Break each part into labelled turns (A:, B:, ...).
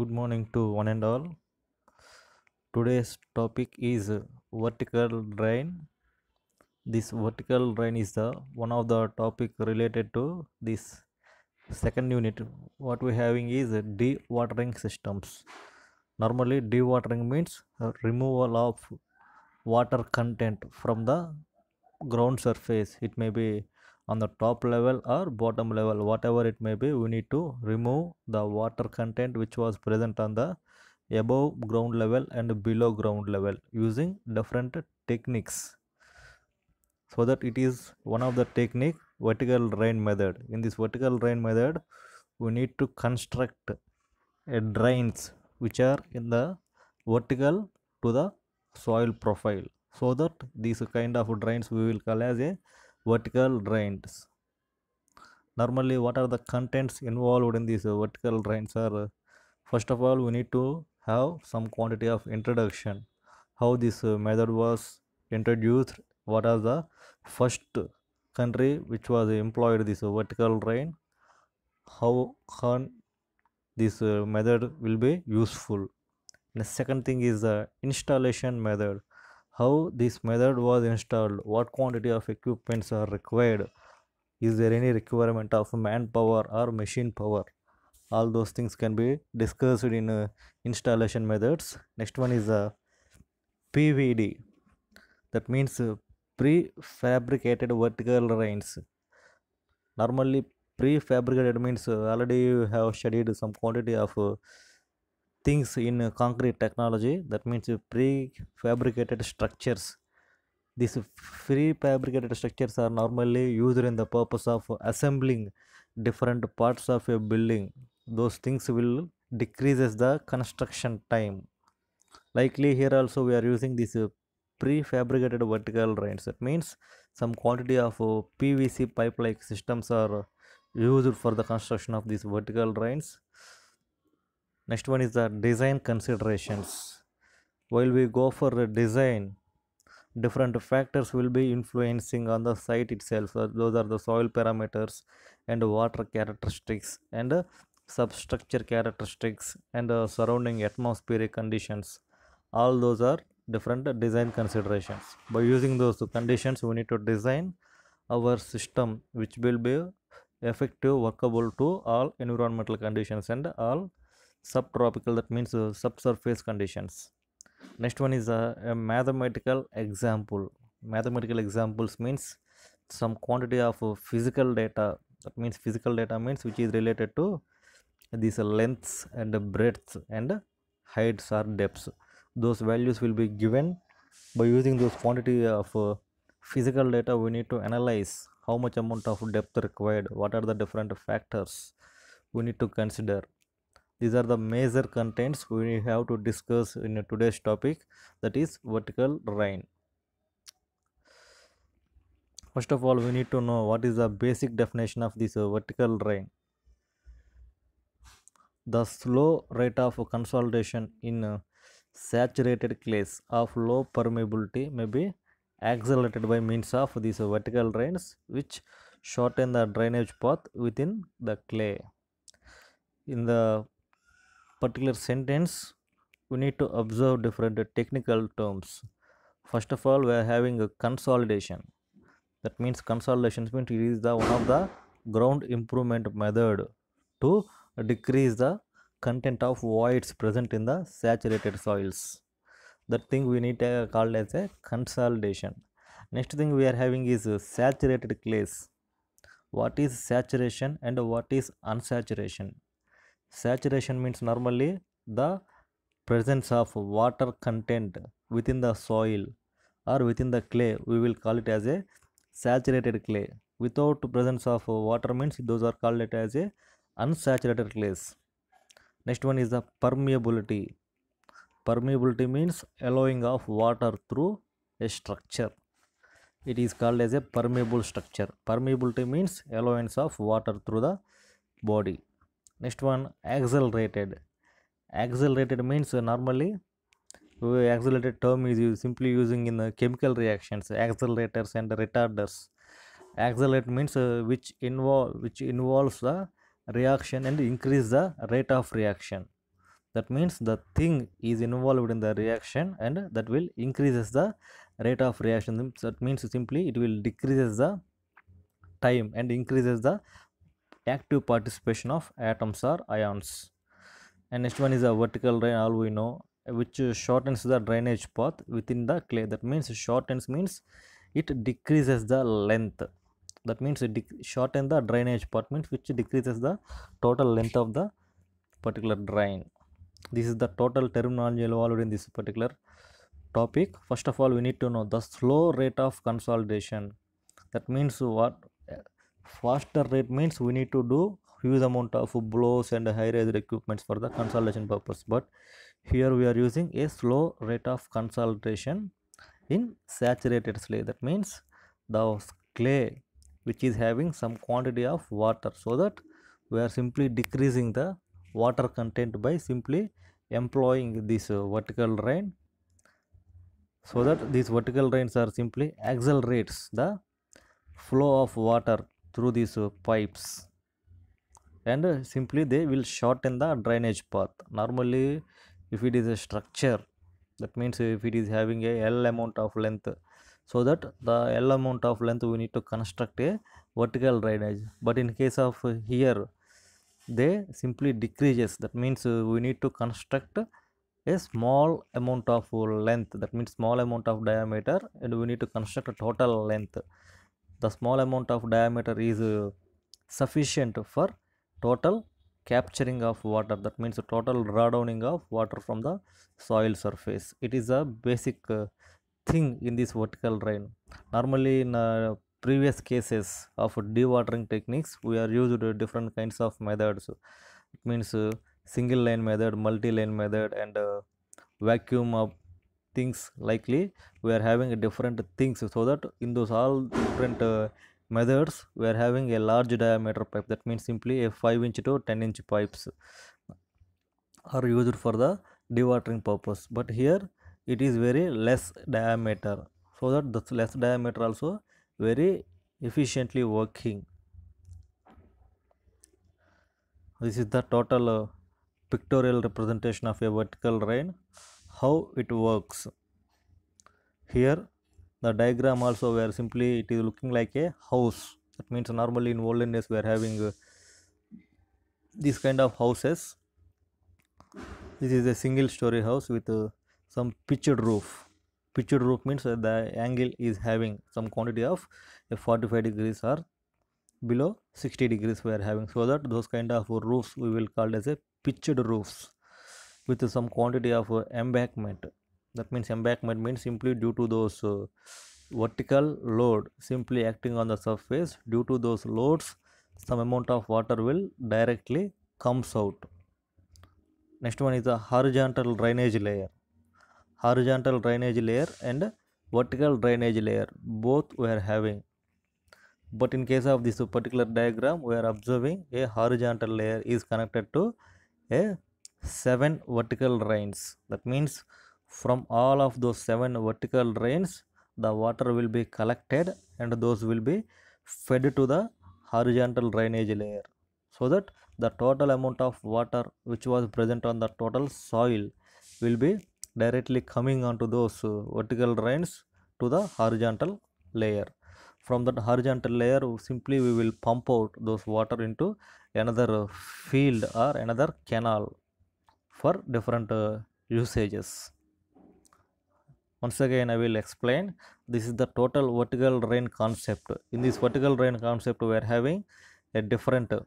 A: good morning to one and all today's topic is vertical drain this vertical drain is the one of the topic related to this second unit what we having is dewatering systems normally dewatering means removal of water content from the ground surface it may be on the top level or bottom level whatever it may be we need to remove the water content which was present on the above ground level and below ground level using different techniques so that it is one of the technique vertical drain method in this vertical drain method we need to construct drains which are in the vertical to the soil profile so that these kind of drains we will call as a vertical drains normally what are the contents involved in these vertical drains are first of all we need to have some quantity of introduction how this method was introduced what are the first country which was employed this vertical drain how can this method will be useful the second thing is the installation method how this method was installed what quantity of equipments are required is there any requirement of manpower or machine power all those things can be discussed in uh, installation methods next one is a uh, pvd that means uh, prefabricated vertical lines normally prefabricated means uh, already you have studied some quantity of uh, things in concrete technology that means prefabricated structures these prefabricated structures are normally used in the purpose of assembling different parts of a building those things will decreases the construction time likely here also we are using these prefabricated vertical drains that means some quantity of pvc pipe like systems are used for the construction of these vertical drains next one is the design considerations while we go for the design different factors will be influencing on the site itself so those are the soil parameters and water characteristics and uh, substructure characteristics and uh, surrounding atmospheric conditions all those are different design considerations by using those conditions we need to design our system which will be effective workable to all environmental conditions and all subtropical that means uh, subsurface conditions next one is a, uh, a, mathematical example mathematical examples means some quantity of uh, physical data that means physical data means which is related to these uh, lengths and breadths and heights or depths those values will be given by using those quantity of uh, physical data we need to analyze how much amount of depth required what are the different factors we need to consider these are the major contents we have to discuss in today's topic that is vertical rain first of all we need to know what is the basic definition of this vertical rain the slow rate of consolidation in saturated clays of low permeability may be accelerated by means of these vertical drains which shorten the drainage path within the clay in the particular sentence we need to observe different technical terms first of all we are having a consolidation that means consolidation means it is the one of the ground improvement method to decrease the content of voids present in the saturated soils that thing we need to uh, call as a consolidation next thing we are having is saturated clays what is saturation and what is unsaturation Saturation means normally the presence of water content within the soil or within the clay we will call it as a saturated clay without presence of water means those are called it as a unsaturated clays next one is the permeability permeability means allowing of water through a structure it is called as a permeable structure permeability means allowance of water through the body next one accelerated accelerated means normally uh, accelerated term is used, simply using in the chemical reactions accelerators and retarders accelerate means uh, which involve which involves the reaction and increase the rate of reaction that means the thing is involved in the reaction and that will increases the rate of reaction that means simply it will decreases the time and increases the active participation of atoms or ions and next one is a vertical drain all we know which shortens the drainage path within the clay that means shortens means it decreases the length that means it shorten the drainage path means which decreases the total length of the particular drain this is the total terminology involved in this particular topic first of all we need to know the slow rate of consolidation that means what faster rate means we need to do huge amount of blows and high-raised equipments for the consolidation purpose but here we are using a slow rate of consolidation in saturated clay that means the clay which is having some quantity of water so that we are simply decreasing the water content by simply employing this uh, vertical rain so that these vertical rains are simply accelerates the flow of water through these pipes and simply they will shorten the drainage path normally if it is a structure that means if it is having a l amount of length so that the l amount of length we need to construct a vertical drainage but in case of here they simply decreases that means we need to construct a small amount of length that means small amount of diameter and we need to construct a total length the small amount of diameter is uh, sufficient for total capturing of water that means total drawdowning of water from the soil surface it is a basic uh, thing in this vertical drain normally in uh, previous cases of dewatering techniques we are used different kinds of methods it means uh, single line method multi line method and uh, vacuum up things likely we are having different things so that in those all different uh, methods we are having a large diameter pipe that means simply a 5 inch to 10 inch pipes are used for the dewatering purpose but here it is very less diameter so that the less diameter also very efficiently working this is the total uh, pictorial representation of a vertical rain how it works here the diagram also where simply it is looking like a house that means normally in olden days we are having uh, this kind of houses this is a single story house with uh, some pitched roof pitched roof means the angle is having some quantity of a 45 degrees or below 60 degrees we are having so that those kind of roofs we will call as a pitched roofs with some quantity of uh, embankment that means embankment means simply due to those uh, vertical load simply acting on the surface due to those loads some amount of water will directly comes out next one is the horizontal drainage layer horizontal drainage layer and vertical drainage layer both we are having but in case of this particular diagram we are observing a horizontal layer is connected to a seven vertical drains that means from all of those seven vertical drains the water will be collected and those will be fed to the horizontal drainage layer so that the total amount of water which was present on the total soil will be directly coming onto those vertical drains to the horizontal layer from that horizontal layer simply we will pump out those water into another field or another canal for different uh, usages. Once again I will explain this is the total vertical drain concept. In this vertical drain concept we are having a different uh,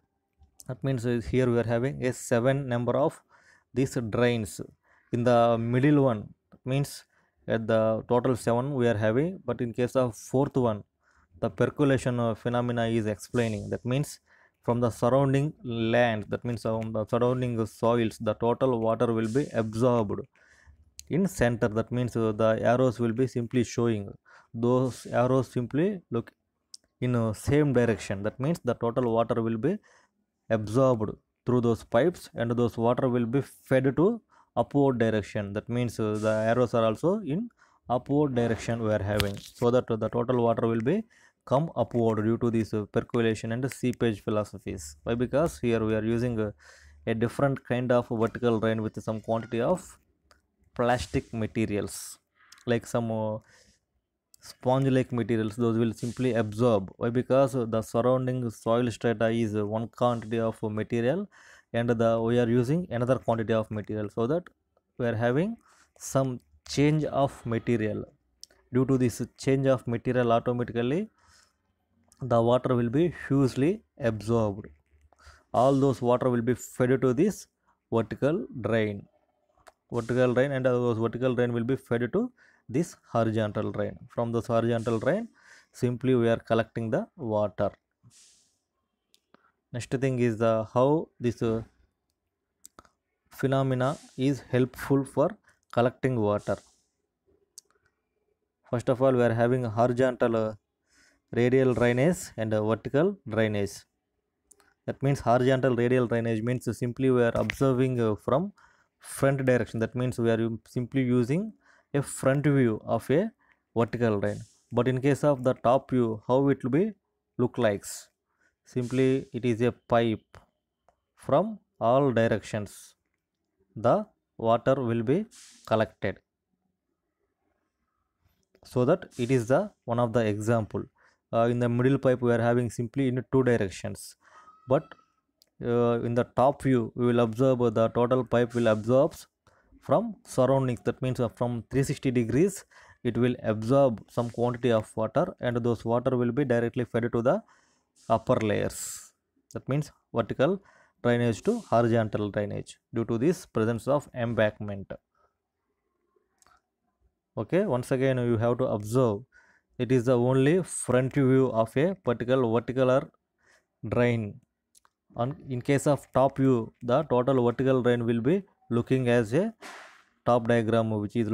A: that means uh, here we are having a 7 number of these drains in the middle one means at the total 7 we are having but in case of fourth one the percolation uh, phenomena is explaining that means from the surrounding land that means from the surrounding soils the total water will be absorbed in center that means uh, the arrows will be simply showing those arrows simply look in uh, same direction that means the total water will be absorbed through those pipes and those water will be fed to upward direction that means uh, the arrows are also in upward direction we are having so that uh, the total water will be come upward due to this uh, percolation and seepage philosophies. Why? Because here we are using a, uh, a different kind of vertical drain with some quantity of plastic materials like some uh, sponge like materials those will simply absorb why because the surrounding soil strata is one quantity of material and the we are using another quantity of material so that we are having some change of material due to this change of material automatically the water will be hugely absorbed. All those water will be fed to this vertical drain. Vertical drain and those vertical drain will be fed to this horizontal drain. From this horizontal drain, simply we are collecting the water. Next thing is the how this uh, phenomena is helpful for collecting water. First of all, we are having horizontal uh, radial drainage and vertical drainage. That means horizontal radial drainage means simply we are observing uh, from front direction. That means we are simply using a front view of a vertical drain. But in case of the top view, how it will be look likes? Simply it is a pipe from all directions. The water will be collected so that it is the one of the example uh, in the middle pipe we are having simply in two directions but uh, in the top view we will observe uh, the total pipe will absorb from surroundings that means from 360 degrees it will absorb some quantity of water and those water will be directly fed to the upper layers that means vertical drainage to horizontal drainage due to this presence of embankment okay once again you have to observe it is the only front view of a particular vertical drain and in case of top view the total vertical drain will be looking as a top diagram which is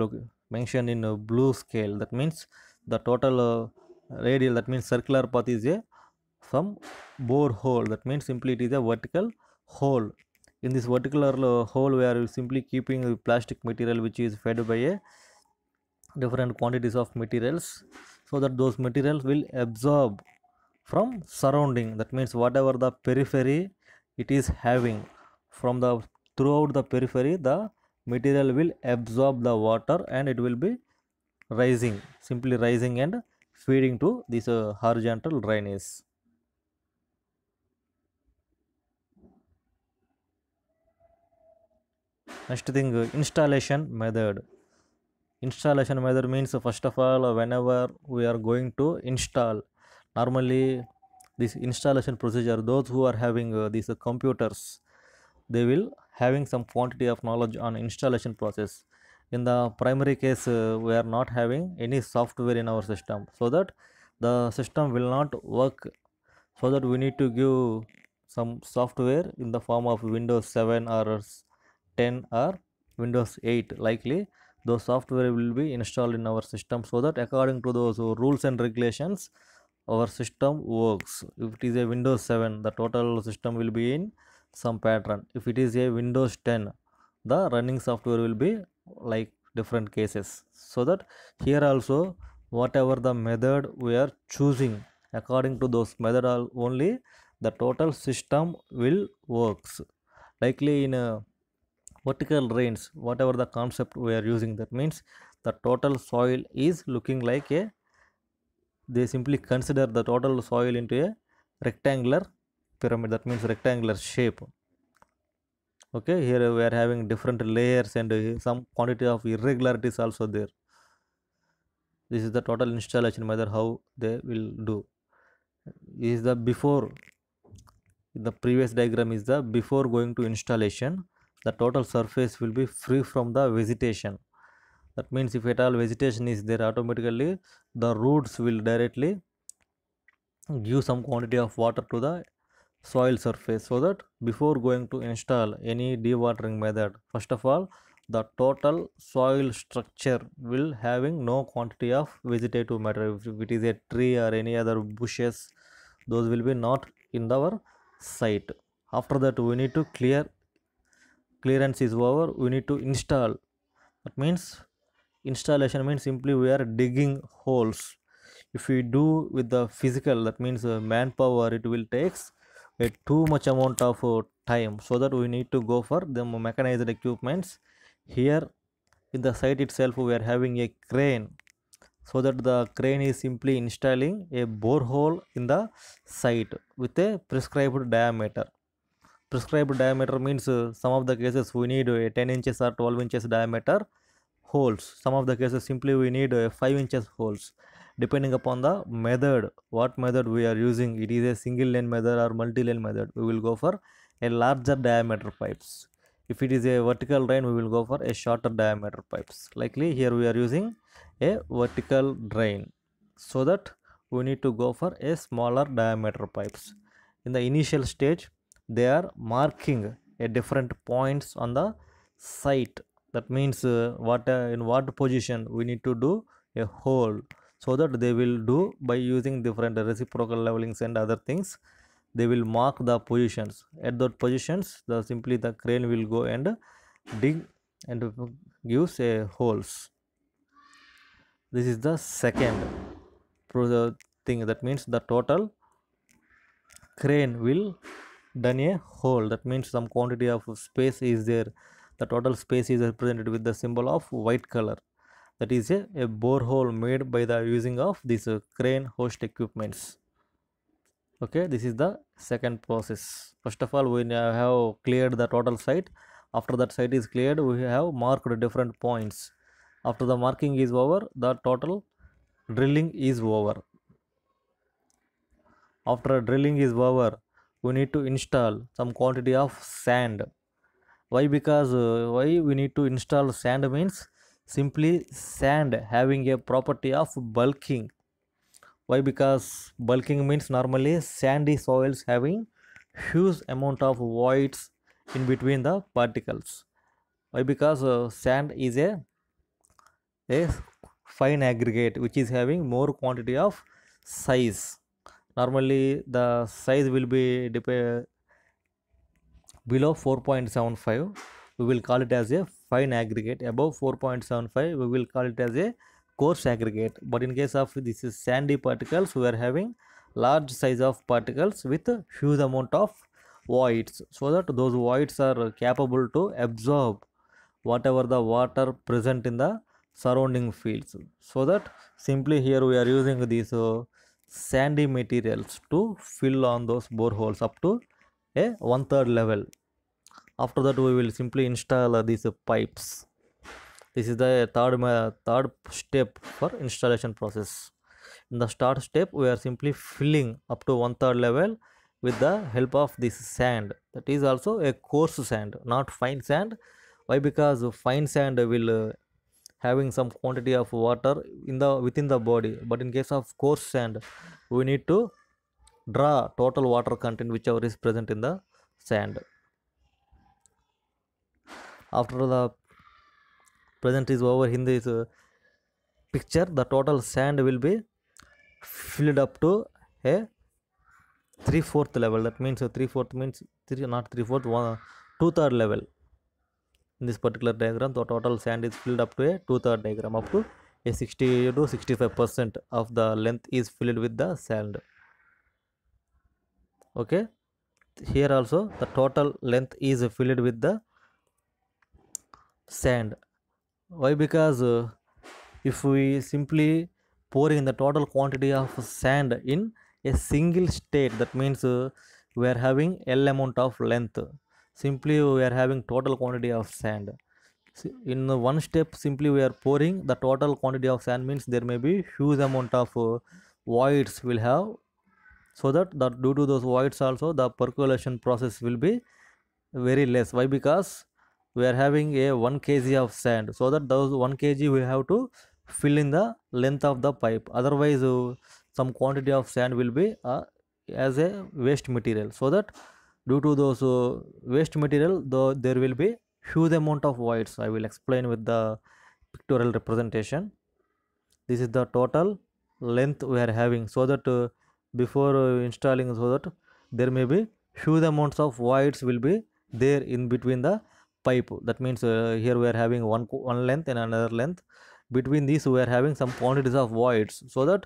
A: mentioned in blue scale that means the total uh, radial that means circular path is a some bore hole that means simply it is a vertical hole in this vertical uh, hole we are simply keeping the plastic material which is fed by a different quantities of materials so that those materials will absorb from surrounding that means whatever the periphery it is having from the throughout the periphery the material will absorb the water and it will be rising simply rising and feeding to this uh, horizontal drainage next thing installation method installation method means first of all whenever we are going to install normally this installation procedure those who are having uh, these uh, computers they will having some quantity of knowledge on installation process in the primary case uh, we are not having any software in our system so that the system will not work so that we need to give some software in the form of windows 7 or 10 or windows 8 likely those software will be installed in our system so that according to those rules and regulations our system works if it is a windows 7 the total system will be in some pattern if it is a windows 10 the running software will be like different cases so that here also whatever the method we are choosing according to those method only the total system will works likely in a vertical rains whatever the concept we are using that means the total soil is looking like a they simply consider the total soil into a rectangular pyramid that means rectangular shape okay here we are having different layers and some quantity of irregularities also there this is the total installation method how they will do is the before the previous diagram is the before going to installation the total surface will be free from the vegetation that means if at all vegetation is there automatically the roots will directly give some quantity of water to the soil surface so that before going to install any dewatering method first of all the total soil structure will having no quantity of vegetative matter if it is a tree or any other bushes those will be not in our site after that we need to clear clearance is over we need to install that means installation means simply we are digging holes if we do with the physical that means uh, manpower it will takes a too much amount of uh, time so that we need to go for the mechanized equipments here in the site itself we are having a crane so that the crane is simply installing a borehole in the site with a prescribed diameter prescribed diameter means uh, some of the cases we need a 10 inches or 12 inches diameter holes some of the cases simply we need a 5 inches holes depending upon the method what method we are using it is a single lane method or multi lane method we will go for a larger diameter pipes if it is a vertical drain we will go for a shorter diameter pipes likely here we are using a vertical drain so that we need to go for a smaller diameter pipes in the initial stage they are marking a different points on the site that means uh, what uh, in what position we need to do a hole so that they will do by using different reciprocal levelings and other things they will mark the positions at those positions the simply the crane will go and dig and gives a holes this is the second thing that means the total crane will done a hole that means some quantity of space is there the total space is represented with the symbol of white color that is a, a borehole made by the using of this uh, crane hoist equipments okay this is the second process first of all we uh, have cleared the total site after that site is cleared we have marked different points after the marking is over the total drilling is over after drilling is over we need to install some quantity of sand why because uh, why we need to install sand means simply sand having a property of bulking why because bulking means normally sandy soils having huge amount of voids in between the particles why because uh, sand is a a fine aggregate which is having more quantity of size normally the size will be below 4.75 we will call it as a fine aggregate above 4.75 we will call it as a coarse aggregate but in case of this is sandy particles we are having large size of particles with huge amount of voids so that those voids are capable to absorb whatever the water present in the surrounding fields so that simply here we are using these uh, sandy materials to fill on those boreholes up to a one third level after that we will simply install these pipes this is the third third step for installation process in the start step we are simply filling up to one third level with the help of this sand that is also a coarse sand not fine sand why because fine sand will having some quantity of water in the within the body but in case of coarse sand we need to draw total water content whichever is present in the sand after the present is over in this uh, picture the total sand will be filled up to a three fourth level that means uh, three fourth means three not three fourth one two third level in this particular diagram the total sand is filled up to a two-third diagram up to a 60 to 65 percent of the length is filled with the sand okay here also the total length is filled with the sand why because uh, if we simply pouring the total quantity of sand in a single state that means uh, we are having l amount of length simply we are having total quantity of sand in one step simply we are pouring the total quantity of sand means there may be huge amount of uh, voids will have so that, that due to those voids also the percolation process will be very less why because we are having a 1 kg of sand so that those 1 kg we have to fill in the length of the pipe otherwise uh, some quantity of sand will be uh, as a waste material so that due to those uh, waste material though there will be huge amount of voids i will explain with the pictorial representation this is the total length we are having so that uh, before uh, installing so that there may be huge amounts of voids will be there in between the pipe that means uh, here we are having one one length and another length between these we are having some quantities of voids so that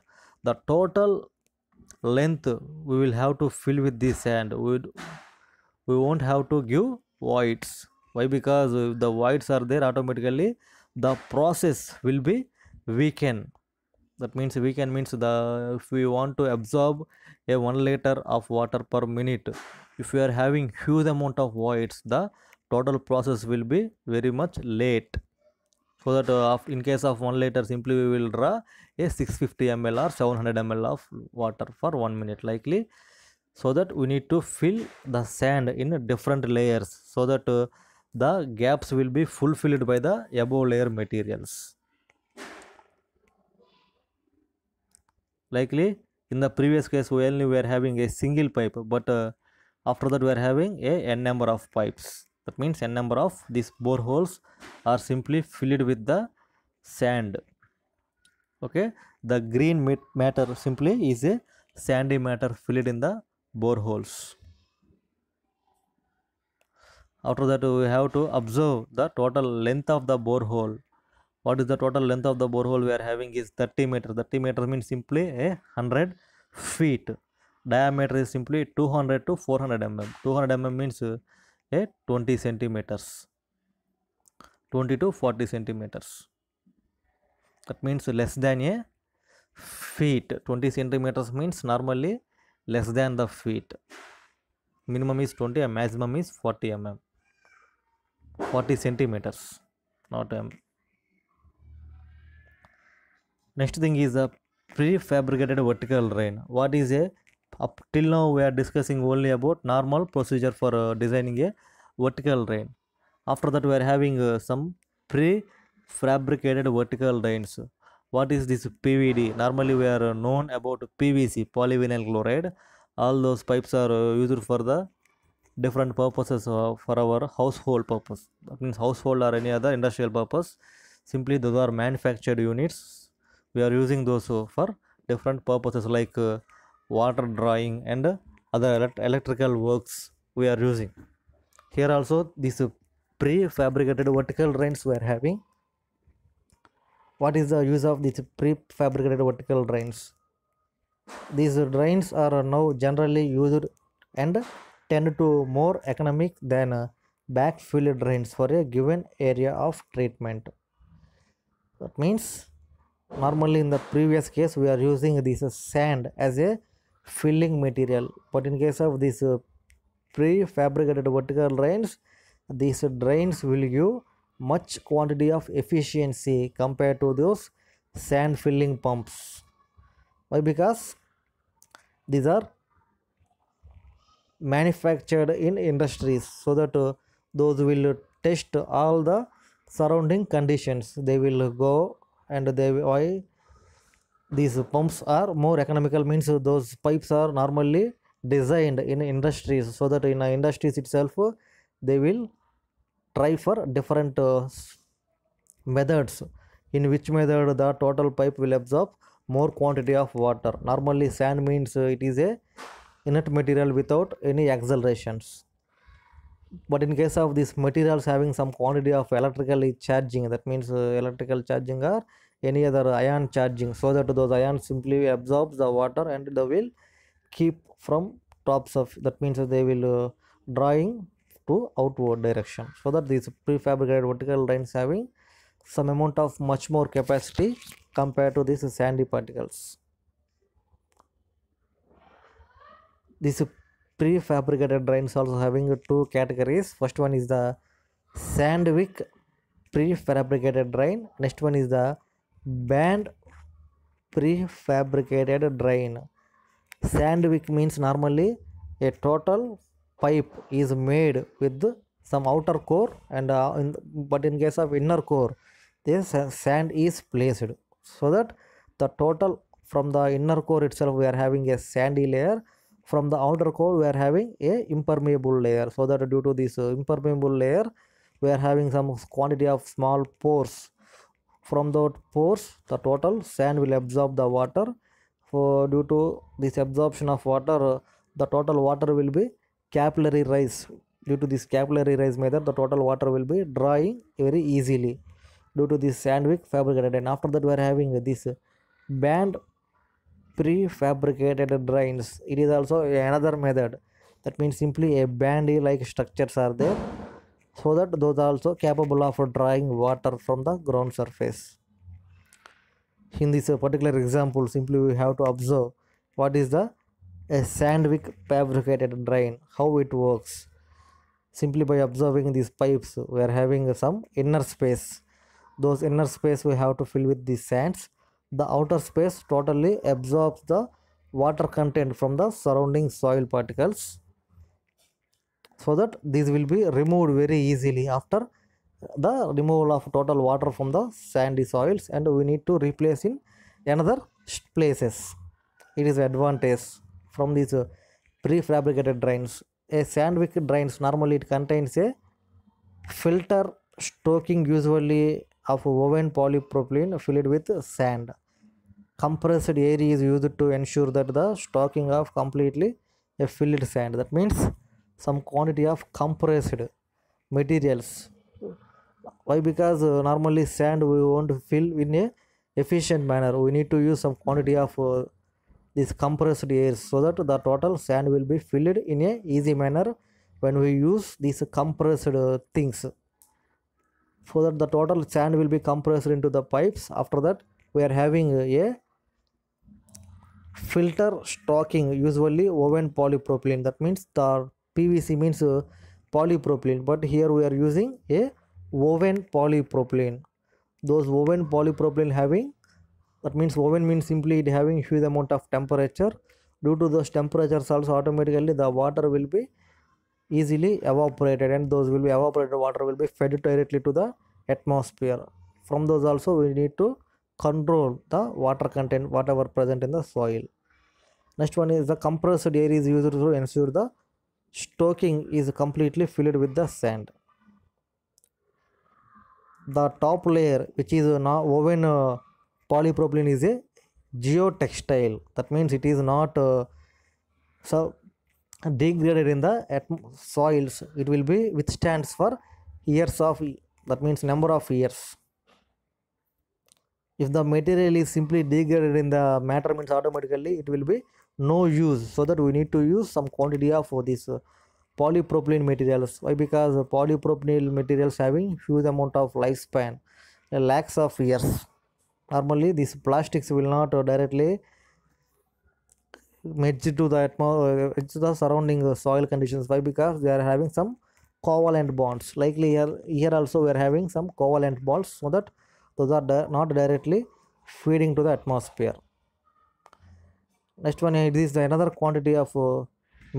A: the total length we will have to fill with this sand we we won't have to give voids why because if the voids are there automatically the process will be weakened that means weaken means the if we want to absorb a 1 liter of water per minute if we are having huge amount of voids the total process will be very much late so that uh, in case of 1 liter simply we will draw a 650 ml or 700 ml of water for 1 minute likely so that we need to fill the sand in different layers so that uh, the gaps will be fulfilled by the above layer materials likely in the previous case we only were having a single pipe but uh, after that we are having a n number of pipes that means n number of these boreholes are simply filled with the sand okay the green matter simply is a sandy matter filled in the boreholes. After that we have to observe the total length of the borehole. What is the total length of the borehole we are having is 30 meters. 30 meters means simply a 100 feet. Diameter is simply 200 to 400 mm. 200 mm means uh, a 20 centimeters. 20 to 40 centimeters. That means less than a feet 20 centimeters means normally less than the feet minimum is 20 and maximum is 40 mm 40 centimeters not mm next thing is a prefabricated vertical rain what is a up till now we are discussing only about normal procedure for uh, designing a vertical rain after that we are having uh, some fabricated vertical rains what is this pvd normally we are known about pvc polyvinyl chloride all those pipes are uh, used for the different purposes uh, for our household purpose that means household or any other industrial purpose simply those are manufactured units we are using those uh, for different purposes like water drawing and other electrical works we are using
B: here also these prefabricated vertical drains we are having what is the use of these prefabricated vertical drains these drains are now generally used and tend to more economic than backfill drains for a given area of treatment that means normally in the previous case we are using this sand as a filling material but in case of these prefabricated vertical drains these drains will give much quantity of efficiency compared to those sand filling pumps why because these are manufactured in industries so that uh, those will test all the surrounding conditions they will go and they why these pumps are more economical means those pipes are normally designed in industries so that in industries itself they will try for different uh, methods in which method the total pipe will absorb more quantity of water normally sand means uh, it is a inert material without any accelerations but in case of these materials having some quantity of electrically charging that means uh, electrical charging or any other ion charging so that those ions simply absorbs the water and they will keep from tops of that means they will uh, drawing to outward direction. So that these prefabricated vertical lines having some amount of much more capacity compared to these sandy particles. These prefabricated drains also having two categories. First one is the sandwick prefabricated drain. Next one is the band prefabricated drain. Sandwick means normally a total pipe is made with some outer core and uh, in, but in case of inner core this sand is placed so that the total from the inner core itself we are having a sandy layer from the outer core we are having a impermeable layer so that due to this uh, impermeable layer we are having some quantity of small pores from the pores the total sand will absorb the water for due to this absorption of water the total water will be capillary rise due to this capillary rise method the total water will be drying very easily due to this sandwich fabricated and after that we are having this band prefabricated drains it is also another method that means simply a band like structures are there so that those are also capable of drying water from the ground surface in this particular example simply we have to observe what is the a sandwich fabricated drain how it works simply by observing these pipes we are having some inner space those inner space we have to fill with the sands the outer space totally absorbs the water content from the surrounding soil particles so that these will be removed very easily after the removal of total water from the sandy soils and we need to replace in another places it is advantage from these uh, prefabricated drains. A sandwich drains normally it contains a filter stoking usually of woven polypropylene filled with sand. Compressed air is used to ensure that the stocking of completely a filled sand. That means some quantity of compressed materials. Why? Because uh, normally sand we won't fill in a efficient manner. We need to use some quantity of uh, this compressed air so that the total sand will be filled in a easy manner when we use these compressed uh, things so that the total sand will be compressed into the pipes after that we are having a filter stocking usually woven polypropylene that means the pvc means uh, polypropylene but here we are using a woven polypropylene those woven polypropylene having that means oven means simply it having huge amount of temperature due to those temperatures also automatically the water will be easily evaporated and those will be evaporated water will be fed directly to the atmosphere from those also we need to control the water content whatever present in the soil next one is the compressed air is used to ensure the stocking is completely filled with the sand the top layer which is now woven uh, polypropylene is a geotextile that means it is not uh, so degraded in the soils it will be withstands for years of that means number of years if the material is simply degraded in the matter means automatically it will be no use so that we need to use some quantity of this uh, polypropylene materials why because polypropylene materials having huge amount of lifespan uh, lakhs of years normally these plastics will not uh, directly merge to the atmosphere uh, to the surrounding uh, soil conditions why because they are having some covalent bonds likely here here also we are having some covalent bonds so that those are di not directly feeding to the atmosphere next one it is another quantity of uh,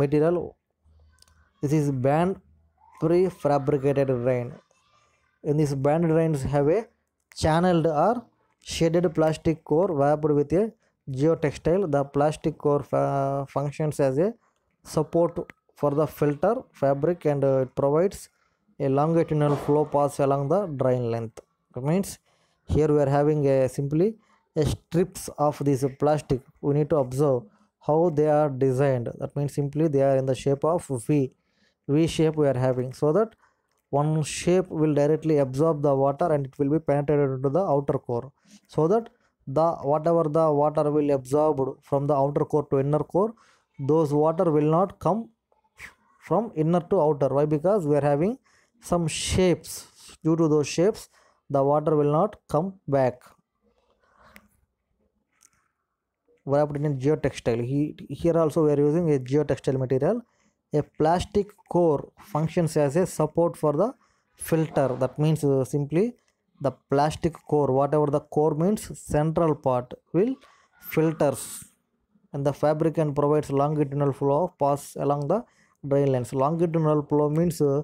B: material this is band prefabricated rain in this band rains have a channeled or Shaded plastic core wrapped with a geotextile. The plastic core functions as a support for the filter fabric and uh, it provides a longitudinal flow path along the drain length. means here we are having a simply a strips of this plastic. We need to observe how they are designed. That means simply they are in the shape of V. V shape we are having so that one shape will directly absorb the water and it will be penetrated into the outer core so that the whatever the water will absorbed from the outer core to inner core those water will not come from inner to outer why because we are having some shapes due to those shapes the water will not come back What wrapped in geotextile he, here also we are using a geotextile material a plastic core functions as a support for the filter that means uh, simply the plastic core whatever the core means central part will filters and the fabricant provides longitudinal flow pass along the drain lines longitudinal flow means uh,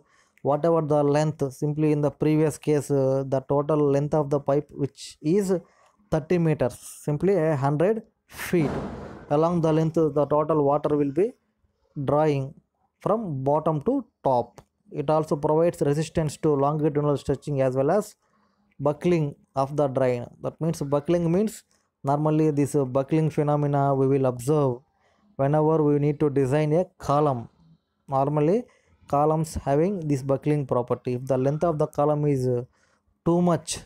B: whatever the length simply in the previous case uh, the total length of the pipe which is 30 meters simply a 100 feet along the length the total water will be drying from bottom to top. It also provides resistance to longitudinal stretching as well as buckling of the drain. That means buckling means normally this buckling phenomena we will observe whenever we need to design a column. Normally columns having this buckling property. If the length of the column is too much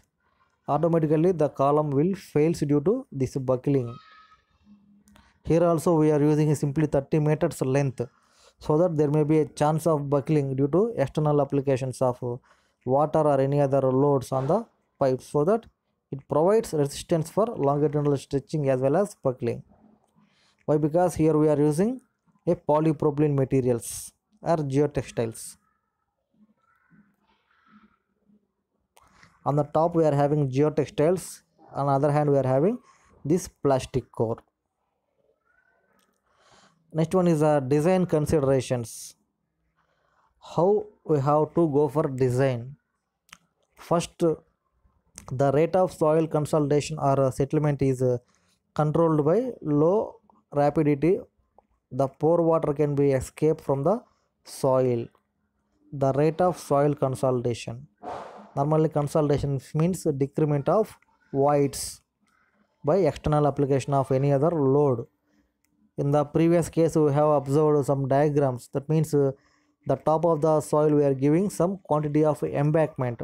B: automatically the column will fails due to this buckling. Here also we are using simply 30 meters length so that there may be a chance of buckling due to external applications of water or any other loads on the pipe. so that it provides resistance for longitudinal stretching as well as buckling. Why? Because here we are using a polypropylene materials or geotextiles. On the top we are having geotextiles, on the other hand we are having this plastic core next one is uh, design considerations how we have to go for design first the rate of soil consolidation or uh, settlement is uh, controlled by low rapidity the pore water can be escaped from the soil the rate of soil consolidation normally consolidation means decrement of voids by external application of any other load in the previous case we have observed some diagrams that means uh, the top of the soil we are giving some quantity of embankment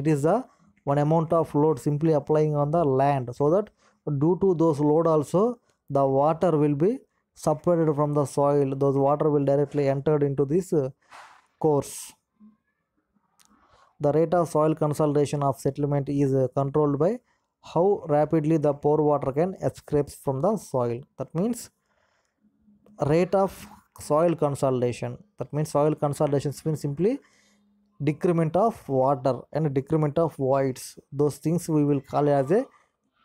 B: it is the one amount of load simply applying on the land so that due to those load also the water will be separated from the soil those water will directly entered into this uh, course the rate of soil consolidation of settlement is uh, controlled by how rapidly the pore water can escapes from the soil that means rate of soil consolidation that means soil consolidation means simply decrement of water and decrement of voids those things we will call as a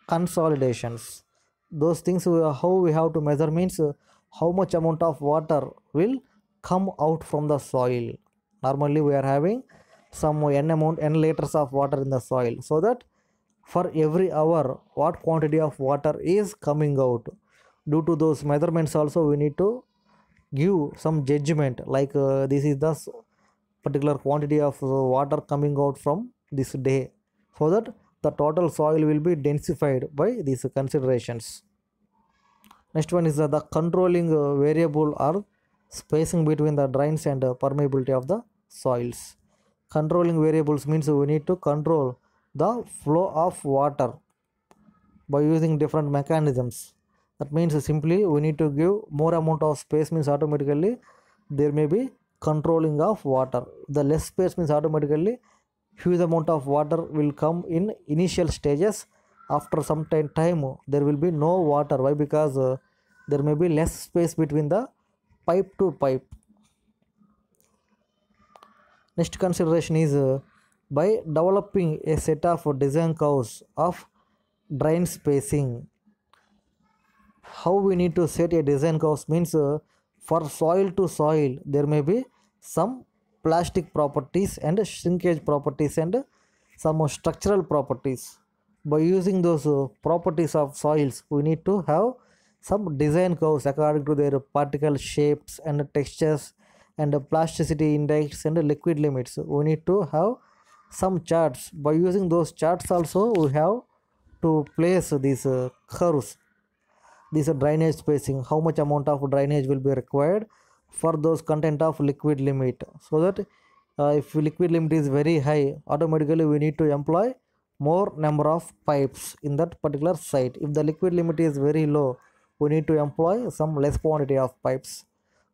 B: consolidations those things we, how we have to measure means uh, how much amount of water will come out from the soil normally we are having some n amount n liters of water in the soil so that for every hour what quantity of water is coming out due to those measurements also we need to give some judgment like uh, this is the particular quantity of uh, water coming out from this day so that the total soil will be densified by these considerations next one is uh, the controlling uh, variable or spacing between the drains and uh, permeability of the soils controlling variables means we need to control the flow of water by using different mechanisms that means simply we need to give more amount of space means automatically there may be controlling of water the less space means automatically huge amount of water will come in initial stages after some time time there will be no water why because uh, there may be less space between the pipe to pipe next consideration is uh, by developing a set of design curves of drain spacing how we need to set a design curves means uh, for soil to soil there may be some plastic properties and shrinkage properties and some structural properties by using those uh, properties of soils we need to have some design curves according to their particle shapes and textures and plasticity index and liquid limits we need to have some charts by using those charts also we have to place these uh, curves this are drainage spacing, how much amount of drainage will be required for those content of liquid limit. So that uh, if liquid limit is very high, automatically we need to employ more number of pipes in that particular site. If the liquid limit is very low, we need to employ some less quantity of pipes.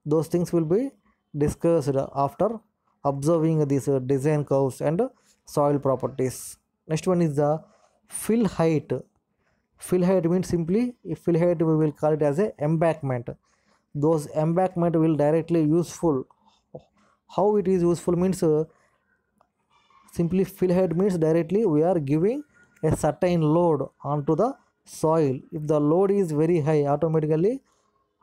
B: Those things will be discussed after observing these design curves and soil properties. Next one is the fill height fill height means simply if fill height we will call it as a embankment those embankment will directly useful how it is useful means uh, simply fill height means directly we are giving a certain load onto the soil if the load is very high automatically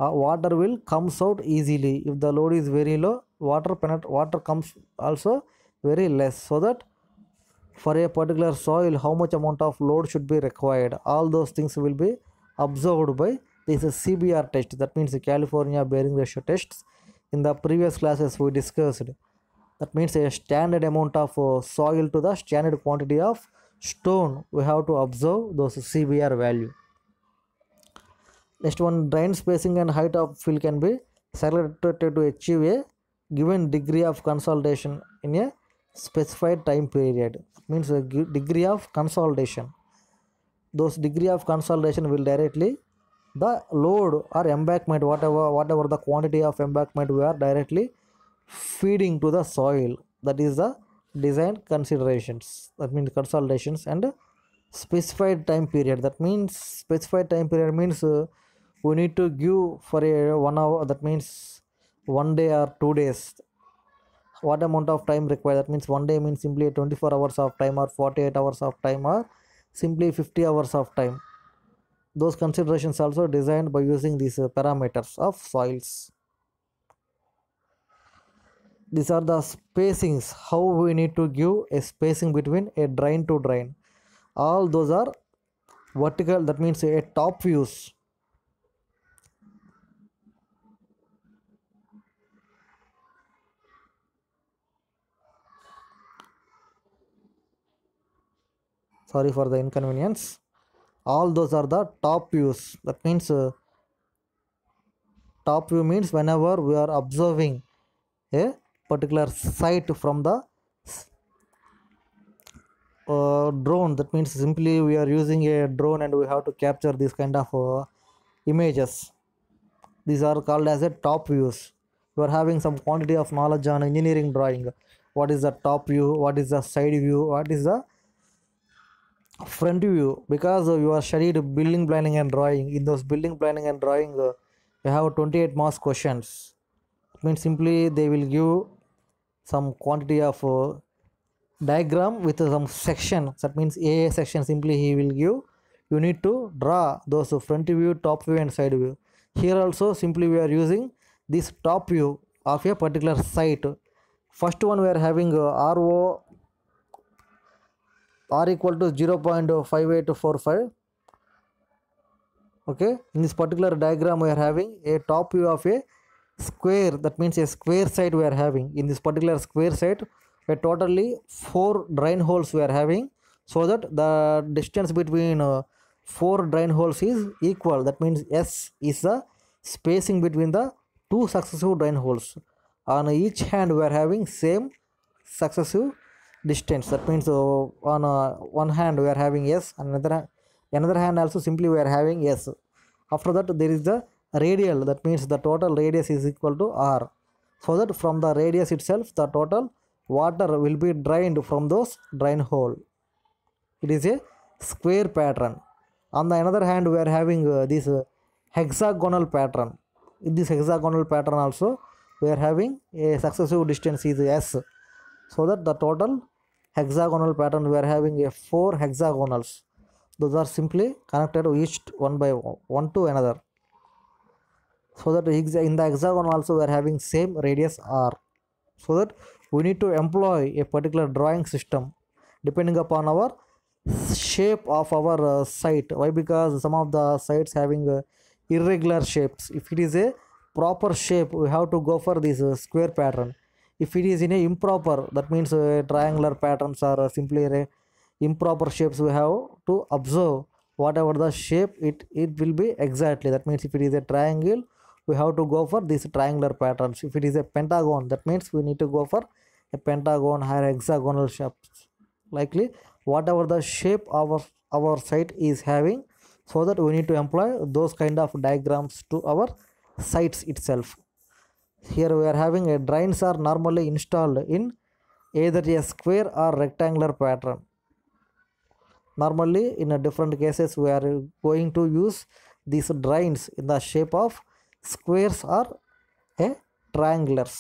B: uh, water will comes out easily if the load is very low water penet water comes also very less so that for a particular soil how much amount of load should be required all those things will be observed by this CBR test that means the California bearing ratio tests in the previous classes we discussed that means a standard amount of uh, soil to the standard quantity of stone we have to observe those CBR value next one drain spacing and height of fill can be selected to achieve a given degree of consolidation in a specified time period means the degree of consolidation those degree of consolidation will directly the load or embankment whatever whatever the quantity of embankment we are directly feeding to the soil that is the design considerations that means consolidations and specified time period that means specified time period means uh, we need to give for a one hour that means one day or two days what amount of time required that means one day means simply 24 hours of time or 48 hours of time or simply 50 hours of time those considerations also designed by using these parameters of soils these are the spacings how we need to give a spacing between a drain to drain all those are vertical that means a top views sorry for the inconvenience all those are the top views that means uh, top view means whenever we are observing a particular site from the uh, drone that means simply we are using a drone and we have to capture this kind of uh, images these are called as a top views we are having some quantity of knowledge on engineering drawing what is the top view what is the side view what is the front view because you are studied building planning and drawing in those building planning and drawing uh, you have 28 marks questions it means simply they will give some quantity of uh, diagram with some section that means a section simply he will give you need to draw those front view top view and side view here also simply we are using this top view of a particular site first one we are having uh, ro r equal to 0.5845 okay in this particular diagram we are having a top view of a square that means a square side we are having in this particular square side we totally four drain holes we are having so that the distance between uh, four drain holes is equal that means s is the spacing between the two successive drain holes on each hand we are having same successive distance that means uh, on one hand we are having s another another hand also simply we are having s after that there is the radial that means the total radius is equal to r so that from the radius itself the total water will be drained from those drain hole it is a square pattern on the other hand we are having uh, this uh, hexagonal pattern in this hexagonal pattern also we are having a successive distance is s so that the total hexagonal pattern we are having a four hexagonals those are simply connected each one by one to another so that in the hexagon also we are having same radius r so that we need to employ a particular drawing system depending upon our shape of our uh, site why because some of the sites having uh, irregular shapes if it is a proper shape we have to go for this uh, square pattern if it is in a improper that means uh, triangular patterns are uh, simply uh, improper shapes we have to observe whatever the shape it it will be exactly that means if it is a triangle we have to go for these triangular patterns if it is a pentagon that means we need to go for a pentagon or hexagonal shapes likely whatever the shape our our site is having so that we need to employ those kind of diagrams to our sites itself here we are having a drains are normally installed in either a square or rectangular pattern normally in a different cases we are going to use these drains in the shape of squares or a triangulars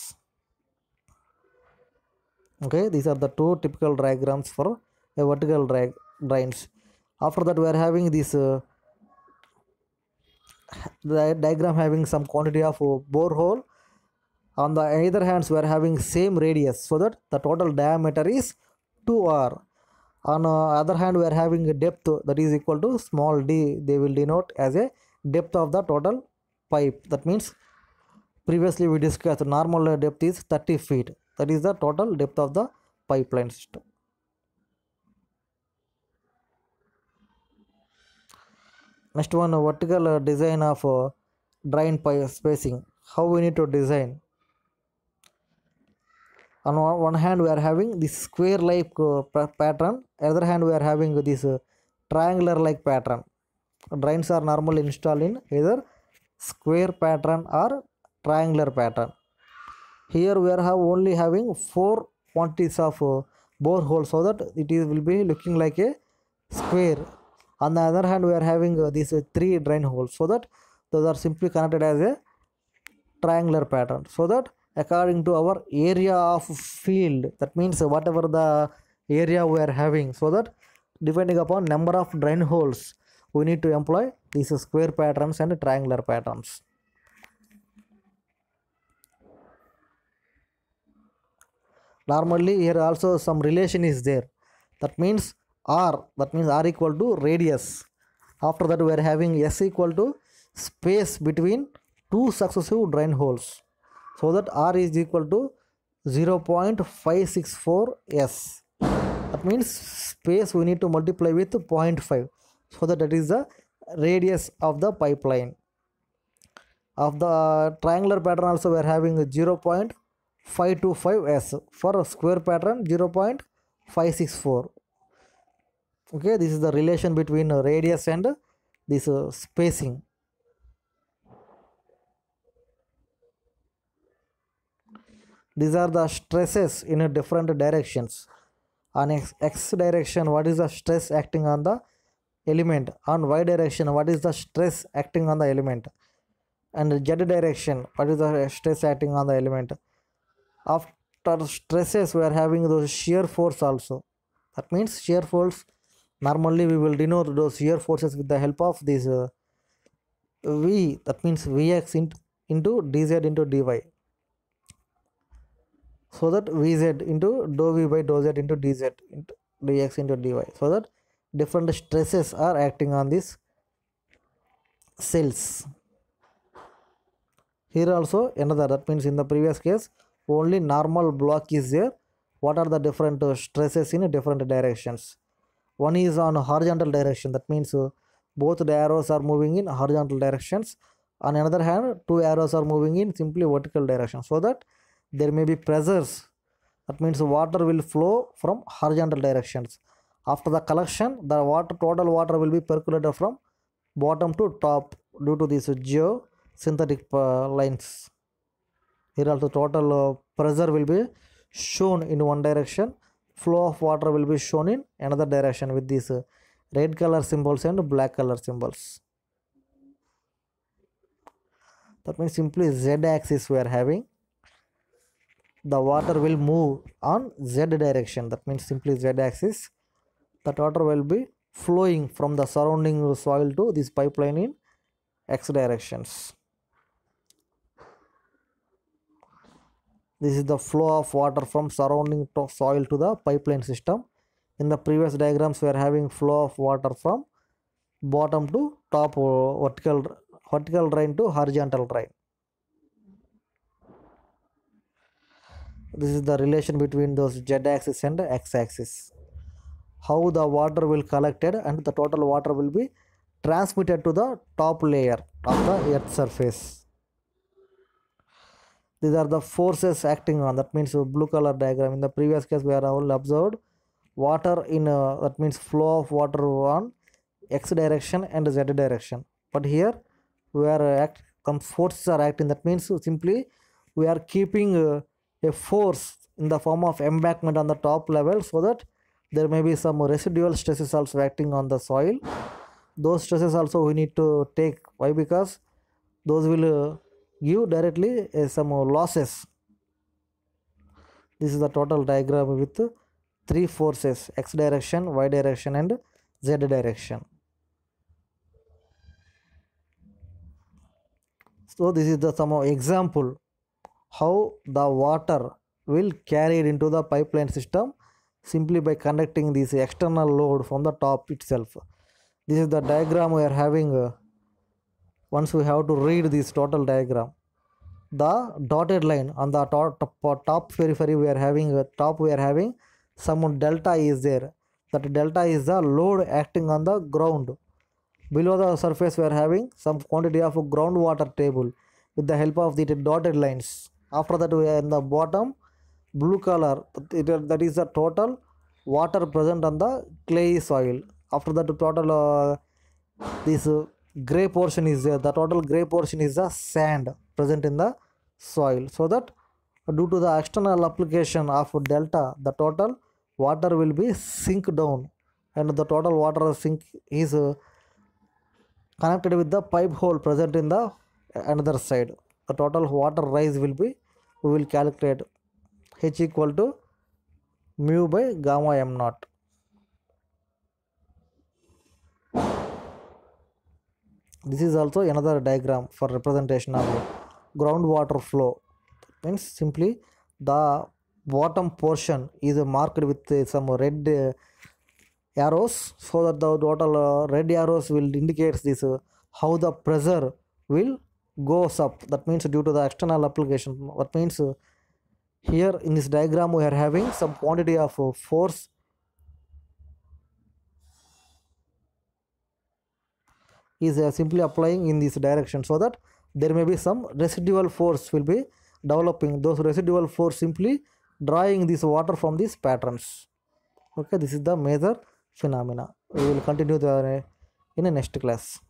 B: okay these are the two typical diagrams for a vertical drains after that we are having this uh, the diagram having some quantity of borehole on the either hands we are having same radius so that the total diameter is 2r on other hand we are having a depth that is equal to small d they will denote as a depth of the total pipe that means previously we discussed normal depth is 30 feet that is the total depth of the pipeline system next one vertical design of drain pipe spacing how we need to design on one hand we are having this square like uh, pattern other hand we are having this uh, triangular like pattern drains are normally installed in either square pattern or triangular pattern here we are have only having four quantities of uh, bore hole so that it is will be looking like a square on the other hand we are having these three drain holes so that those are simply connected as a triangular pattern so that according to our area of field that means whatever the area we are having so that depending upon number of drain holes we need to employ these square patterns and triangular patterns normally here also some relation is there that means r that means r equal to radius after that we are having s equal to space between two successive drain holes so that r is equal to 0.564 s that means space we need to multiply with 0.5 so that that is the radius of the pipeline of the triangular pattern also we are having 0.525 s for a square pattern 0.564 okay this is the relation between radius and this uh, spacing these are the stresses in a different directions on x, x direction what is the stress acting on the element on y direction what is the stress acting on the element and z direction what is the stress acting on the element after stresses we are having those shear force also that means shear force normally we will denote those shear forces with the help of this uh, v that means vx into, into dz into dy so that vz into dou v by dou z into dz into dx into dy so that different stresses are acting on these cells here also another that means in the previous case only normal block is there what are the different stresses in different directions one is on horizontal direction that means uh, both the arrows are moving in horizontal directions on another hand two arrows are moving in simply vertical direction so that there may be pressures that means water will flow from horizontal directions after the collection the water total water will be percolated from bottom to top due to these geosynthetic uh, lines here also total uh, pressure will be shown in one direction flow of water will be shown in another direction with these uh, red color symbols and black color symbols that means simply z axis we are having the water will move on z direction that means simply z axis that water will be flowing from the surrounding soil to this pipeline in x directions this is the flow of water from surrounding to soil to the pipeline system in the previous diagrams we are having flow of water from bottom to top uh, vertical vertical drain to horizontal drain this is the relation between those z axis and x axis how the water will collected and the total water will be transmitted to the top layer of the earth surface these are the forces acting on that means blue color diagram in the previous case we are all observed water in that means flow of water on x direction and z direction but here we are act comes forces are acting that means simply we are keeping uh, a force in the form of embankment on the top level so that there may be some residual stresses also acting on the soil those stresses also we need to take why because those will uh, give directly uh, some losses this is the total diagram with three forces x direction y direction and z direction so this is the some example how the water will it into the pipeline system simply by connecting this external load from the top itself. This is the diagram we are having uh, once we have to read this total diagram. The dotted line on the top, top, top periphery we are having uh, top we are having some delta is there that delta is the load acting on the ground. Below the surface we are having some quantity of groundwater table with the help of the dotted lines after that we are in the bottom blue color that is the total water present on the clay soil after that total uh, this uh, gray portion is there uh, the total gray portion is the sand present in the soil so that due to the external application of delta the total water will be sink down and the total water sink is uh, connected with the pipe hole present in the another side the total water rise will be we will calculate h equal to mu by gamma m naught this is also another diagram for representation of groundwater flow that means simply the bottom portion is marked with some red uh, arrows so that the total uh, red arrows will indicate this uh, how the pressure will goes up that means due to the external application that means here in this diagram we are having some quantity of force is uh, simply applying in this direction so that there may be some residual force will be developing those residual force simply drawing this water from these patterns okay this is the major phenomena we will continue the uh, in the next class